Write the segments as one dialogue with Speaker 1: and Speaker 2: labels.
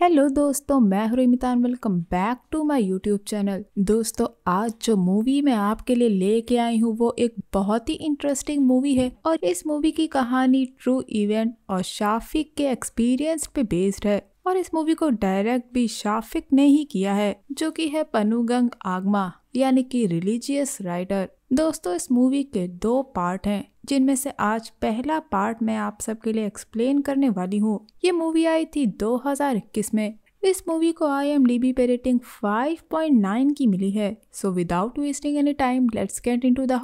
Speaker 1: hello दोस्तों मैं हूं इमितान welcome back to my YouTube channel दोस्तों आज जो मूवी मैं आपके लिए लेके आई हूँ वो एक बहुत ही इंटरेस्टिंग मूवी है और इस मूवी की कहानी ट्रू इवेंट और शाफिक के एक्सपीरियंस पे बेस्ड है और इस मूवी को डायरेक्ट भी शाफिक ने ही किया है जो कि है पनुगंग आगमा यानी कि रिलीजियस राइटर दोस्तों इस मूवी के दो पार्ट हैं जिनमें से आज पहला पार्ट मैं आप सबके लिए एक्सप्लेन करने वाली हूँ ये मूवी आई थी 2021 में इस मूवी को आई एम डी पे रेटिंग 5.9 की मिली है so without wasting any time let's get into the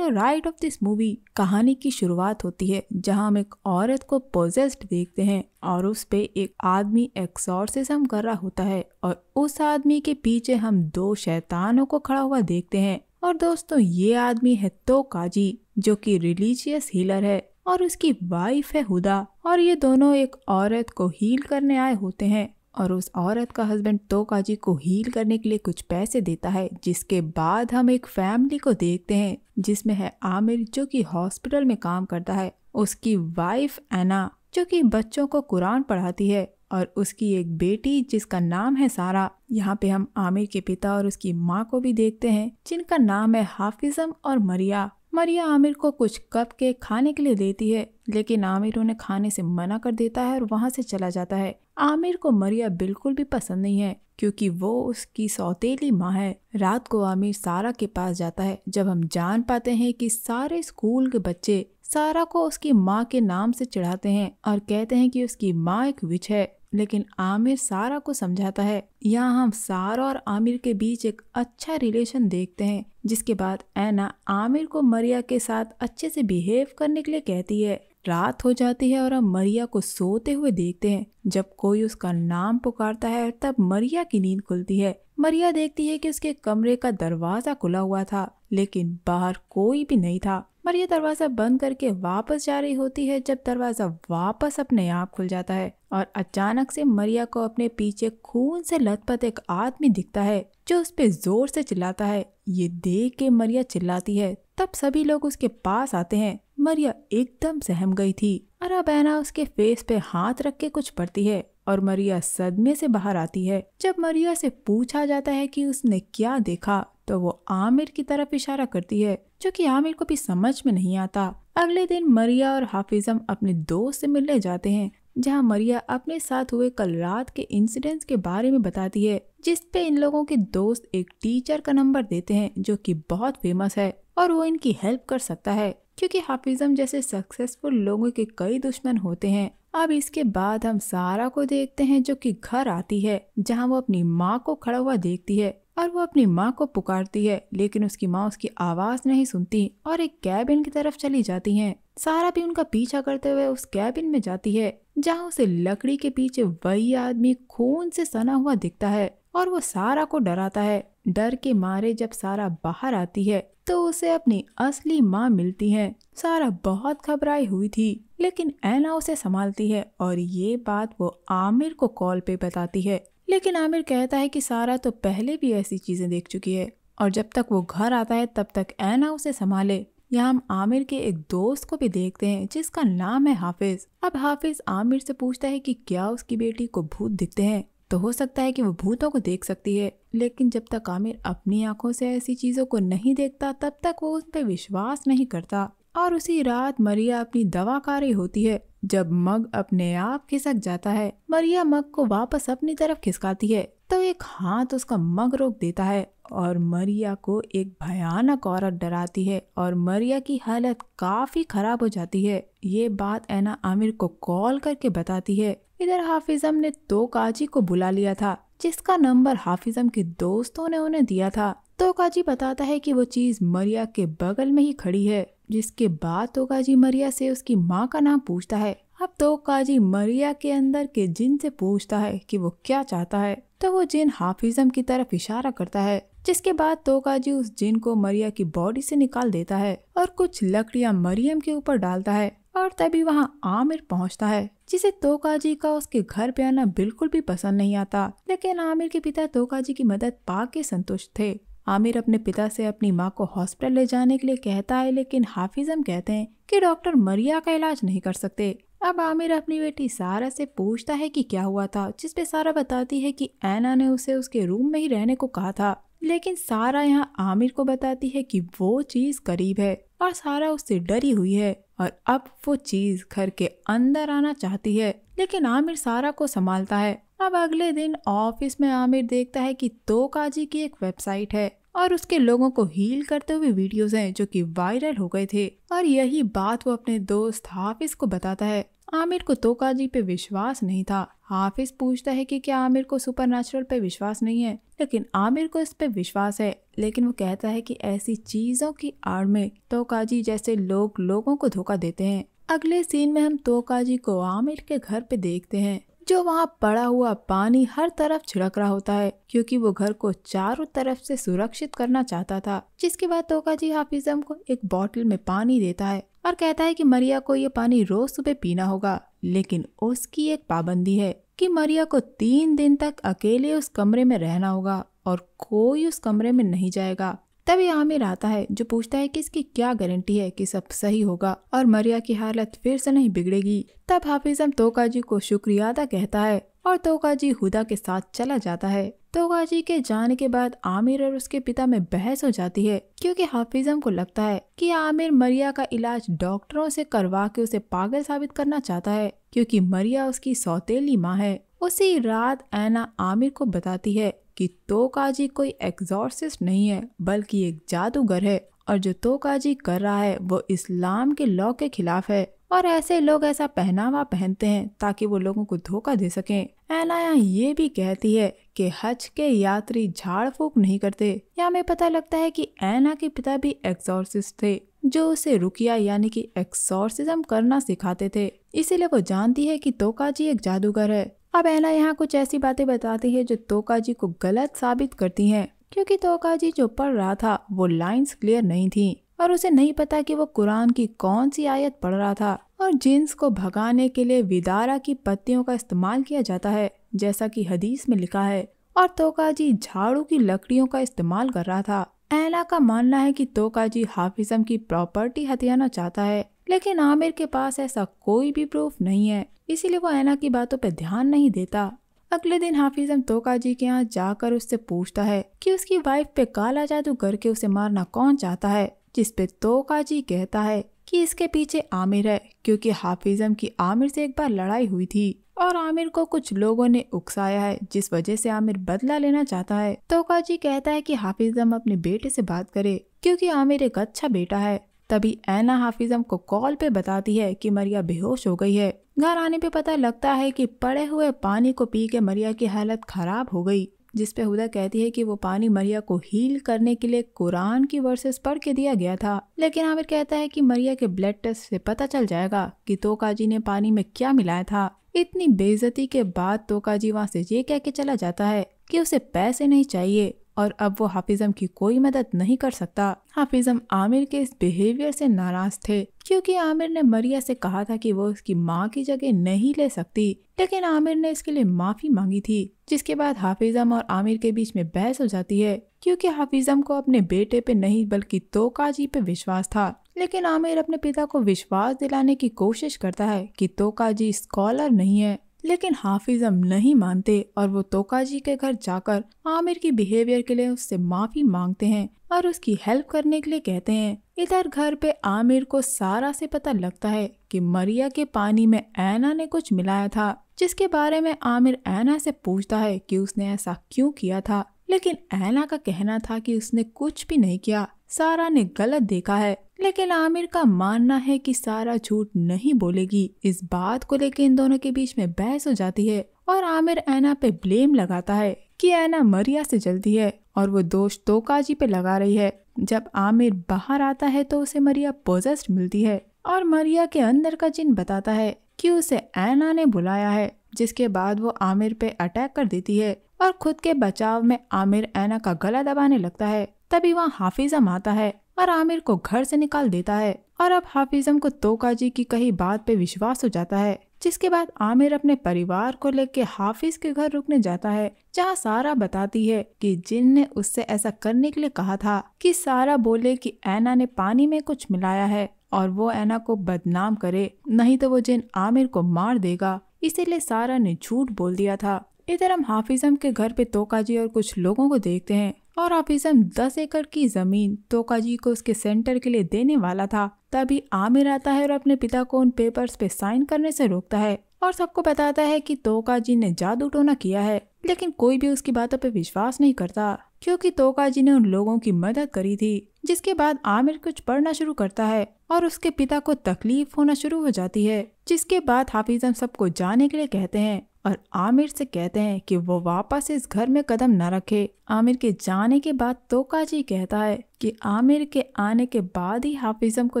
Speaker 1: right of this movie कहानी की शुरुआत होती है जहां हम एक औरत को पोजेस्ट देखते हैं और उस पे एक आदमी एक्सोरसिज्म कर रहा होता है और उस आदमी के पीछे हम दो शैतानों को खड़ा हुआ देखते हैं और दोस्तों ये आदमी है तो काजी जो कि रिलीजियस हीलर है और उसकी वाइफ है हुदा और ये दोनों एक औरत को हील करने आए होते हैं और उस औरत का हस्बैंड तो काजी को हील करने के लिए कुछ पैसे देता है जिसके बाद हम एक फैमिली को देखते हैं जिसमें है आमिर जो कि हॉस्पिटल में काम करता है उसकी वाइफ एना जो कि बच्चों को कुरान पढ़ाती है और उसकी एक बेटी जिसका नाम है सारा यहाँ पे हम आमिर के पिता और उसकी माँ को भी देखते हैं जिनका नाम है हाफिजम और मरिया मरिया आमिर को कुछ कप के खाने के लिए देती है लेकिन आमिर उन्हें खाने से मना कर देता है और वहाँ से चला जाता है आमिर को मरिया बिल्कुल भी पसंद नहीं है क्योंकि वो उसकी सौतेली माँ है रात को आमिर सारा के पास जाता है जब हम जान पाते हैं कि सारे स्कूल के बच्चे सारा को उसकी माँ के नाम से चढ़ाते हैं और कहते हैं कि उसकी माँ एक विच है लेकिन आमिर सारा को समझाता है यहाँ हम सारा और आमिर के बीच एक अच्छा रिलेशन देखते हैं जिसके बाद ऐना आमिर को मरिया के साथ अच्छे से बिहेव करने के लिए कहती है रात हो जाती है और हम मरिया को सोते हुए देखते हैं जब कोई उसका नाम पुकारता है तब मरिया की नींद खुलती है मरिया देखती है कि उसके कमरे का दरवाजा खुला हुआ था लेकिन बाहर कोई भी नहीं था और ये दरवाज़ा बंद करके वापस जा रही होती है जब दरवाज़ा वापस अपने आप खुल जाता है और अचानक से मरिया को अपने पीछे खून से लथपथ एक आदमी दिखता है जो उस पर जोर से चिल्लाता है ये देख के मरिया चिल्लाती है तब सभी लोग उसके पास आते हैं मरिया एकदम सहम गई थी और एना उसके फेस पे हाथ रख के कुछ पड़ती है और मरिया सदमे से बाहर आती है जब मरिया से पूछा जाता है कि उसने क्या देखा तो वो आमिर की तरफ इशारा करती है जो कि आमिर को भी समझ में नहीं आता अगले दिन मरिया और हाफिजम अपने दोस्त से मिलने जाते हैं जहां मरिया अपने साथ हुए कल रात के इंसिडेंट्स के बारे में बताती है जिस पे इन लोगों के दोस्त एक टीचर का नंबर देते हैं जो कि बहुत फेमस है और वो इनकी हेल्प कर सकता है क्योंकि हाफिजम जैसे सक्सेसफुल लोगों के कई दुश्मन होते हैं अब इसके बाद हम सारा को देखते हैं जो कि घर आती है जहां वो अपनी माँ को खड़ा हुआ देखती है और वो अपनी माँ को पुकारती है लेकिन उसकी माँ उसकी आवाज़ नहीं सुनती और एक कैबिन की तरफ चली जाती है सारा भी उनका पीछा करते हुए उस कैबिन में जाती है जहाँ उसे लकड़ी के पीछे वही आदमी खून से सना हुआ दिखता है और वो सारा को डराता है डर के मारे जब सारा बाहर आती है तो उसे अपनी असली माँ मिलती है सारा बहुत घबराई हुई थी लेकिन ऐना उसे संभालती है और ये बात वो आमिर को कॉल पे बताती है लेकिन आमिर कहता है कि सारा तो पहले भी ऐसी चीज़ें देख चुकी है और जब तक वो घर आता है तब तक ऐना उसे संभाले यहाँ हम आमिर के एक दोस्त को भी देखते हैं जिसका नाम है हाफिज अब हाफिज आमिर से पूछता है कि क्या उसकी बेटी को भूत दिखते हैं तो हो सकता है कि वो भूतों को देख सकती है लेकिन जब तक आमिर अपनी आंखों से ऐसी चीजों को नहीं देखता तब तक वो उस पर विश्वास नहीं करता और उसी रात मरिया अपनी दवा होती है जब मग अपने आप खिसक जाता है मरिया मग को वापस अपनी तरफ खिसकाती है तो एक हाथ उसका मग रोक देता है और मरिया को एक भयानक औरत डराती है और मरिया की हालत काफी खराब हो जाती है ये बात ऐना आमिर को कॉल करके बताती है इधर हाफिजम ने तो काजी को बुला लिया था जिसका नंबर हाफिजम के दोस्तों ने उन्हें दिया था तो काजी बताता है कि वो चीज़ मरिया के बगल में ही खड़ी है जिसके बाद तो काजी मरिया से उसकी माँ का नाम पूछता है अब तो काजी मरिया के अंदर के जिन से पूछता है कि वो क्या चाहता है तो वो जिन हाफिजम की तरफ इशारा करता है जिसके बाद काजी उस जिन को मरिया की बॉडी से निकाल देता है और कुछ लकड़ियां मरियम के ऊपर डालता है और तभी वहाँ आमिर पहुँचता है जिसे तोकाजी का उसके घर पे आना बिल्कुल भी पसंद नहीं आता लेकिन आमिर के पिता तोकाजी की मदद पा के संतुष्ट थे आमिर अपने पिता से अपनी माँ को हॉस्पिटल ले जाने के लिए कहता है लेकिन हाफिजम कहते हैं कि डॉक्टर मरिया का इलाज नहीं कर सकते अब आमिर अपनी बेटी सारा से पूछता है कि क्या हुआ था जिसपे सारा बताती है कि ऐना ने उसे उसके रूम में ही रहने को कहा था लेकिन सारा यहाँ आमिर को बताती है कि वो चीज़ करीब है और सारा उससे डरी हुई है और अब वो चीज़ घर के अंदर आना चाहती है लेकिन आमिर सारा को संभालता है अब अगले दिन ऑफिस में आमिर देखता है कि तो काजी की एक वेबसाइट है और उसके लोगों को हील करते हुए वीडियोस हैं जो कि वायरल हो गए थे और यही बात वो अपने दोस्त हाफिज को बताता है आमिर को तोकाजी पे विश्वास नहीं था हाफिज पूछता है कि क्या आमिर को सुपर नेचुरल पे विश्वास नहीं है लेकिन आमिर को इस पे विश्वास है लेकिन वो कहता है कि ऐसी चीजों की आड़ में काजी जैसे लोग लोगों को धोखा देते हैं अगले सीन में हम काजी को आमिर के घर पे देखते हैं जो वहाँ पड़ा हुआ पानी हर तरफ छिड़क रहा होता है क्योंकि वो घर को चारों तरफ से सुरक्षित करना चाहता था जिसके बाद तोकाजी हाफिजम को एक बॉटल में पानी देता है और कहता है कि मरिया को ये पानी रोज सुबह पीना होगा लेकिन उसकी एक पाबंदी है कि मरिया को तीन दिन तक अकेले उस कमरे में रहना होगा और कोई उस कमरे में नहीं जाएगा तभी आमिर आता है जो पूछता है कि इसकी क्या गारंटी है कि सब सही होगा और मरिया की हालत फिर से नहीं बिगड़ेगी तब हाफिजम तोकाजी को शुक्रिया अदा कहता है और तोकाजी हुदा के साथ चला जाता है तो गाजी के जाने के बाद आमिर और उसके पिता में बहस हो जाती है क्योंकि हाफिजम को लगता है कि आमिर मरिया का इलाज डॉक्टरों से करवा के उसे पागल साबित करना चाहता है क्योंकि मरिया उसकी सौतेली माँ है उसी रात ऐना आमिर को बताती है कि काजी कोई एग्जॉर्सिस्ट नहीं है बल्कि एक जादूगर है और जो तो काजी कर रहा है वो इस्लाम के लॉ के खिलाफ है और ऐसे लोग ऐसा पहनावा पहनते हैं ताकि वो लोगों को धोखा दे सकें एनाया ये भी कहती है कि हज के यात्री झाड़ फूक नहीं करते या हमें पता लगता है कि एना के पिता भी एक्सोरसिस्ट थे जो उसे रुकिया यानी कि एक्सोरसिज्म करना सिखाते थे इसीलिए वो जानती है कि तोकाजी एक जादूगर है अब एना यहाँ कुछ ऐसी बातें बताती है जो तोकाजी को गलत साबित करती हैं क्योंकि तोकाजी जो पढ़ रहा था वो लाइंस क्लियर नहीं थी और उसे नहीं पता कि वो कुरान की कौन सी आयत पढ़ रहा था और जिन्स को भगाने के लिए विदारा की पत्तियों का इस्तेमाल किया जाता है जैसा कि हदीस में लिखा है और तोकाजी झाड़ू की लकड़ियों का इस्तेमाल कर रहा था एला का मानना है कि तोकाजी हाफिजम की प्रॉपर्टी हथियाना चाहता है लेकिन आमिर के पास ऐसा कोई भी प्रूफ नहीं है इसीलिए वो ऐना की बातों पर ध्यान नहीं देता अगले दिन हाफिजम तोकाजी के यहाँ जाकर उससे पूछता है कि उसकी वाइफ पे काला जादू करके उसे मारना कौन चाहता है जिस पे काजी कहता है कि इसके पीछे आमिर है क्योंकि हाफिजम की आमिर से एक बार लड़ाई हुई थी और आमिर को कुछ लोगों ने उकसाया है जिस वजह से आमिर बदला लेना चाहता है काजी कहता है कि हाफिजम अपने बेटे से बात करे क्योंकि आमिर एक अच्छा बेटा है तभी ऐना हाफिजम को कॉल पे बताती है कि मरिया बेहोश हो गई है घर आने पे पता लगता है कि पड़े हुए पानी को पी के मरिया की हालत खराब हो गई जिस पे हुदा कहती है कि वो पानी मरिया को हील करने के लिए कुरान की वर्सेस पढ़ के दिया गया था लेकिन आमिर कहता है कि मरिया के ब्लड टेस्ट से पता चल जाएगा कि तोकाजी ने पानी में क्या मिलाया था इतनी बेजती के बाद तोकाजी वहाँ से ये कह के चला जाता है कि उसे पैसे नहीं चाहिए और अब वो हाफिज़म की कोई मदद नहीं कर सकता हाफिज़म आमिर के इस बिहेवियर से नाराज़ थे क्योंकि आमिर ने मरिया से कहा था कि वो उसकी माँ की जगह नहीं ले सकती लेकिन आमिर ने इसके लिए माफ़ी मांगी थी जिसके बाद हाफिज़म और आमिर के बीच में बहस हो जाती है क्योंकि हाफिज़म को अपने बेटे पे नहीं बल्कि काजी पे विश्वास था लेकिन आमिर अपने पिता को विश्वास दिलाने की कोशिश करता है कि काजी स्कॉलर नहीं है लेकिन हाफिजम नहीं मानते और वो तोकाजी के घर जाकर आमिर की बिहेवियर के लिए उससे माफी मांगते हैं और उसकी हेल्प करने के लिए कहते हैं इधर घर पे आमिर को सारा से पता लगता है कि मरिया के पानी में ऐना ने कुछ मिलाया था जिसके बारे में आमिर ऐना से पूछता है कि उसने ऐसा क्यों किया था लेकिन ऐना का कहना था कि उसने कुछ भी नहीं किया सारा ने गलत देखा है लेकिन आमिर का मानना है कि सारा झूठ नहीं बोलेगी इस बात को लेकर इन दोनों के बीच में बहस हो जाती है और आमिर ऐना पे ब्लेम लगाता है कि ऐना मरिया से जलती है और वो दोष काजी पे लगा रही है जब आमिर बाहर आता है तो उसे मरिया पोजेस्ट मिलती है और मरिया के अंदर का जिन बताता है कि उसे ऐना ने बुलाया है जिसके बाद वो आमिर पे अटैक कर देती है और खुद के बचाव में आमिर ऐना का गला दबाने लगता है तभी वहाँ हाफिजम आता है और आमिर को घर से निकाल देता है और अब हाफिजम को तोका जी की कही बात पे विश्वास हो जाता है जिसके बाद आमिर अपने परिवार को लेकर हाफिज के घर रुकने जाता है जहाँ सारा बताती है कि जिन ने उससे ऐसा करने के लिए कहा था कि सारा बोले कि ऐना ने पानी में कुछ मिलाया है और वो ऐना को बदनाम करे नहीं तो वो जिन आमिर को मार देगा इसीलिए सारा ने झूठ बोल दिया था इधर हम हाफिजम के घर पे तोकाजी और कुछ लोगों को देखते हैं और ऑफिसम दस एकड़ की जमीन तोका जी को उसके सेंटर के लिए देने वाला था तभी आमिर आता है और अपने पिता को उन पेपर्स पे साइन करने से रोकता है और सबको बताता है कि जी ने जादू टोना किया है लेकिन कोई भी उसकी बातों पे विश्वास नहीं करता क्योंकि जी ने उन लोगों की मदद करी थी जिसके बाद आमिर कुछ पढ़ना शुरू करता है और उसके पिता को तकलीफ होना शुरू हो जाती है जिसके बाद हाफिजम सबको जाने के लिए कहते हैं और आमिर से कहते हैं कि वो वापस इस घर में कदम न रखे आमिर के जाने के बाद काजी कहता है कि आमिर के आने के बाद ही हाफिजम को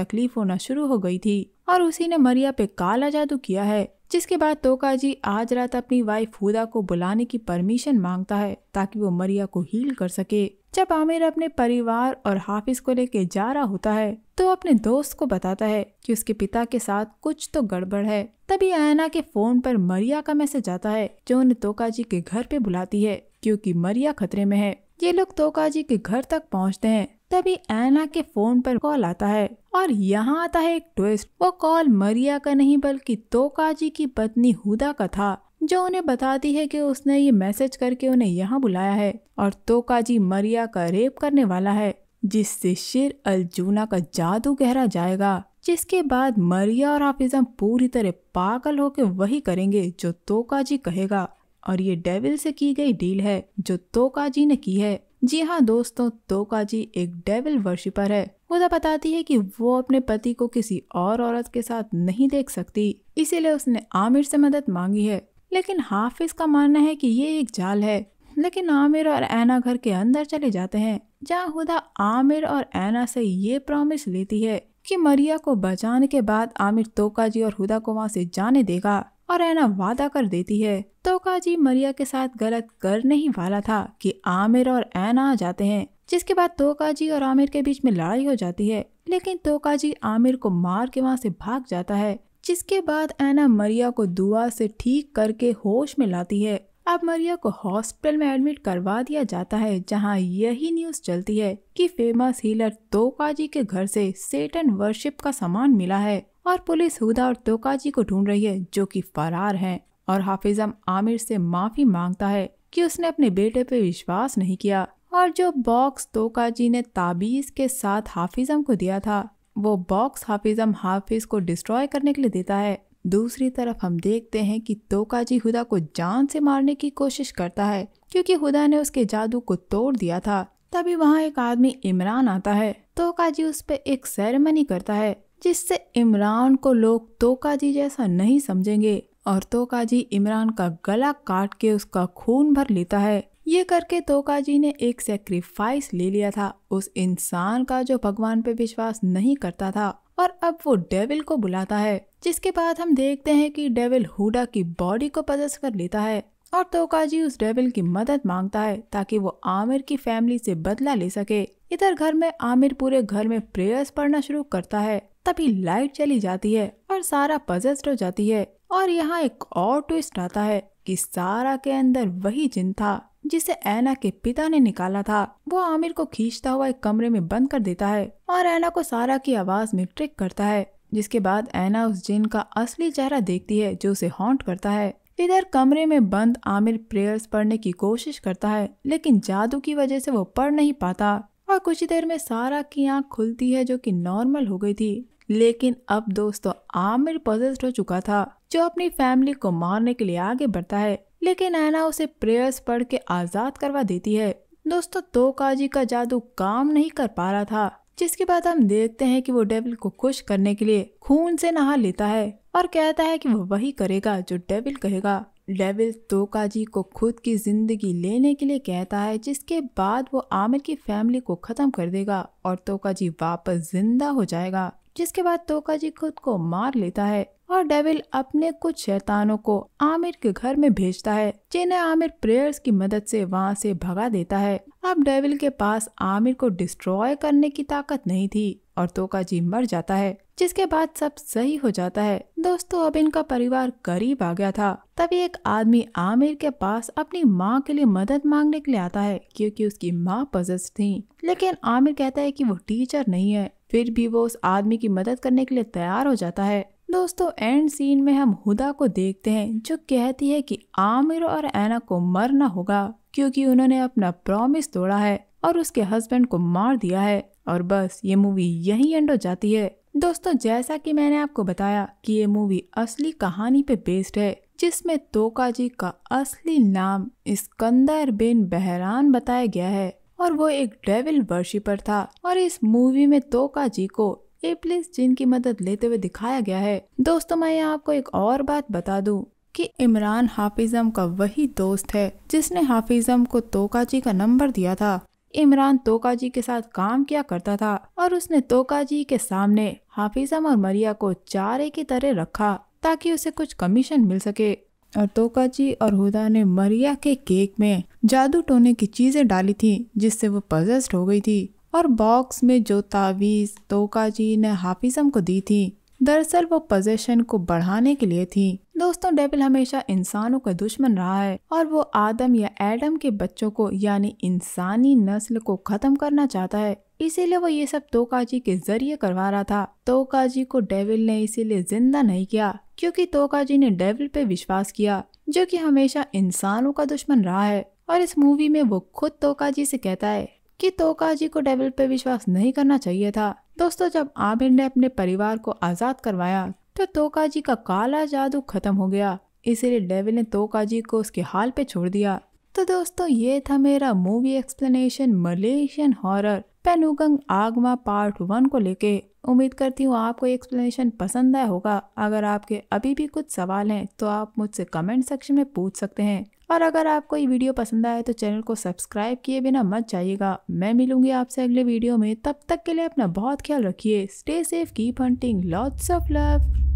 Speaker 1: तकलीफ होना शुरू हो गई थी और उसी ने मरिया पे काला जादू किया है जिसके बाद जी आज रात अपनी वाइफ हुदा को बुलाने की परमिशन मांगता है ताकि वो मरिया को हील कर सके जब आमिर अपने परिवार और हाफिज को लेके जा रहा होता है तो अपने दोस्त को बताता है कि उसके पिता के साथ कुछ तो गड़बड़ है तभी आयना के फोन पर मरिया का मैसेज आता है जो उन्हें तोकाजी के घर पे बुलाती है क्योंकि मरिया खतरे में है ये लोग तोकाजी के घर तक पहुंचते हैं तभी एना के फोन पर कॉल आता है और यहाँ आता है एक ट्विस्ट वो कॉल मरिया का नहीं बल्कि तोकाजी की पत्नी हुदा का था जो उन्हें बताती है कि उसने ये मैसेज करके उन्हें यहाँ बुलाया है और तोकाजी मरिया का रेप करने वाला है जिससे शिर अलजूना का जादू गहरा जाएगा जिसके बाद मरिया और हाफिजा पूरी तरह पागल होकर वही करेंगे जो तोकाजी कहेगा और ये डेविल से की गई डील है जो तोकाजी ने की है जी हाँ दोस्तों तोकाजी एक डेविल वर्शिपर है खुदा तो बताती है कि वो अपने पति को किसी और औरत के साथ नहीं देख सकती इसीलिए उसने आमिर से मदद मांगी है लेकिन हाफिज का मानना है कि ये एक जाल है लेकिन आमिर और ऐना घर के अंदर चले जाते हैं जहाँ हुदा आमिर और ऐना से ये प्रॉमिस लेती है कि मरिया को बचाने के बाद आमिर तोका जी और हुदा को वहाँ से जाने देगा और ऐना वादा कर देती है तोका जी मरिया के साथ गलत करने ही वाला था कि आमिर और ऐना आ जाते हैं जिसके बाद तोका जी और आमिर के बीच में लड़ाई हो जाती है लेकिन तोका जी आमिर को मार के वहाँ से भाग जाता है जिसके बाद एना मरिया को दुआ से ठीक करके होश में लाती है अब मरिया को हॉस्पिटल में एडमिट करवा दिया जाता है जहां यही न्यूज चलती है कि फेमस हीलर तोकाजी के घर से सेटन वर्शिप का सामान मिला है और पुलिस हुदा और तोकाजी को ढूंढ रही है जो कि फरार हैं और हाफिजम आमिर से माफी मांगता है कि उसने अपने बेटे पे विश्वास नहीं किया और जो बॉक्स तोकाजी ने ताबीज के साथ हाफिजम को दिया था वो बॉक्स हाफिज हम हाफिज को डिस्ट्रॉय करने के लिए देता है दूसरी तरफ हम देखते हैं कि तोकाजी हुदा को जान से मारने की कोशिश करता है क्योंकि हुदा ने उसके जादू को तोड़ दिया था तभी वहाँ एक आदमी इमरान आता है तोकाजी उस पर एक सेरेमनी करता है जिससे इमरान को लोग तोकाजी जैसा नहीं समझेंगे और तोकाजी इमरान का गला काट के उसका खून भर लेता है ये करके तोका जी ने एक सेक्रीफाइस ले लिया था उस इंसान का जो भगवान पे विश्वास नहीं करता था और अब वो डेविल को बुलाता है जिसके बाद हम देखते हैं कि डेविल हुडा की बॉडी को पदस कर लेता है और जी उस डेविल की मदद मांगता है ताकि वो आमिर की फैमिली से बदला ले सके इधर घर में आमिर पूरे घर में प्रेयर्स पढ़ना शुरू करता है तभी लाइट चली जाती है और सारा पजस्ट हो जाती है और यहाँ एक और ट्विस्ट आता है कि सारा के अंदर वही जिन था जिसे ऐना के पिता ने निकाला था वो आमिर को खींचता हुआ एक कमरे में बंद कर देता है और ऐना को सारा की आवाज में ट्रिक करता है जिसके बाद ऐना उस जिन का असली चेहरा देखती है जो उसे हॉन्ट करता है इधर कमरे में बंद आमिर प्रेयर्स पढ़ने की कोशिश करता है लेकिन जादू की वजह से वो पढ़ नहीं पाता और कुछ ही देर में सारा की आंख खुलती है जो कि नॉर्मल हो गई थी लेकिन अब दोस्तों तो आमिर पजेस्ड हो चुका था जो अपनी फैमिली को मारने के लिए आगे बढ़ता है लेकिन ऐना उसे प्रेयर्स पढ़ के आजाद करवा देती है दोस्तों तो काजी का जादू काम नहीं कर पा रहा था जिसके बाद हम देखते हैं कि वो डेविल को खुश करने के लिए खून से नहा लेता है और कहता है कि वो वही करेगा जो डेविल कहेगा डेविल काजी को खुद की जिंदगी लेने के लिए कहता है जिसके बाद वो आमिर की फैमिली को खत्म कर देगा और काजी वापस जिंदा हो जाएगा जिसके बाद काजी खुद को मार लेता है और डेविल अपने कुछ शैतानों को आमिर के घर में भेजता है जिन्हें आमिर प्रेयर्स की मदद से वहाँ से भगा देता है अब डेविल के पास आमिर को डिस्ट्रॉय करने की ताकत नहीं थी और जी मर जाता है जिसके बाद सब सही हो जाता है दोस्तों अब इनका परिवार करीब आ गया था तभी एक आदमी आमिर के पास अपनी माँ के लिए मदद मांगने के लिए आता है क्योंकि उसकी माँ पजस्ट थी लेकिन आमिर कहता है कि वो टीचर नहीं है फिर भी वो उस आदमी की मदद करने के लिए तैयार हो जाता है दोस्तों एंड सीन में हम हुदा को देखते हैं जो कहती है कि आमिर और ऐना को मरना होगा क्योंकि उन्होंने अपना प्रॉमिस तोड़ा है और उसके हस्बैंड को मार दिया है और बस ये मूवी यहीं एंड हो जाती है दोस्तों जैसा कि मैंने आपको बताया कि ये मूवी असली कहानी पे बेस्ड है जिसमें तोकाजी का असली नाम स्कंदर बिन बहरान बताया गया है और वो एक डेविल वर्शिपर था और इस मूवी में तोका जी को ये प्लेस की मदद लेते हुए दिखाया गया है दोस्तों मैं यहाँ आपको एक और बात बता दू कि इमरान हाफिजम का वही दोस्त है जिसने हाफिजम को तोकाजी का नंबर दिया था इमरान तोकाजी के साथ काम किया करता था और उसने तोकाजी के सामने हाफिजम और मरिया को चारे की तरह रखा ताकि उसे कुछ कमीशन मिल सके और तोकाजी और हुदा ने मरिया के केक में जादू टोने की चीजें डाली थी जिससे वो पजस्ट हो गई थी और बॉक्स में जो तावीज़ तोका जी ने हाफिज़म को दी थी दरअसल वो पोजेशन को बढ़ाने के लिए थी दोस्तों डेविल हमेशा इंसानों का दुश्मन रहा है और वो आदम या एडम के बच्चों को यानी इंसानी नस्ल को खत्म करना चाहता है इसीलिए वो ये सब तोकाजी के जरिए करवा रहा था तोकाजी को डेविल ने इसीलिए जिंदा नहीं किया क्योंकि तोकाजी ने डेविल पे विश्वास किया जो कि हमेशा इंसानों का दुश्मन रहा है और इस मूवी में वो खुद तोकाजी से कहता है कि जी को डेविल पे विश्वास नहीं करना चाहिए था दोस्तों जब आमिर ने अपने परिवार को आज़ाद करवाया तो जी का काला जादू खत्म हो गया इसीलिए डेविल ने जी को उसके हाल पे छोड़ दिया तो दोस्तों ये था मेरा movie explanation Malaysian horror Penunggang Agama part one को लेके उम्मीद करती हूँ आपको एक्सप्लेनेशन पसंद आया होगा अगर आपके अभी भी कुछ सवाल हैं तो आप मुझसे कमेंट सेक्शन में पूछ सकते हैं और अगर आपको ये वीडियो पसंद आए तो चैनल को सब्सक्राइब किए बिना मत जाइएगा मैं मिलूंगी आपसे अगले वीडियो में तब तक के लिए अपना बहुत ख्याल रखिए stay safe keep hunting lots of love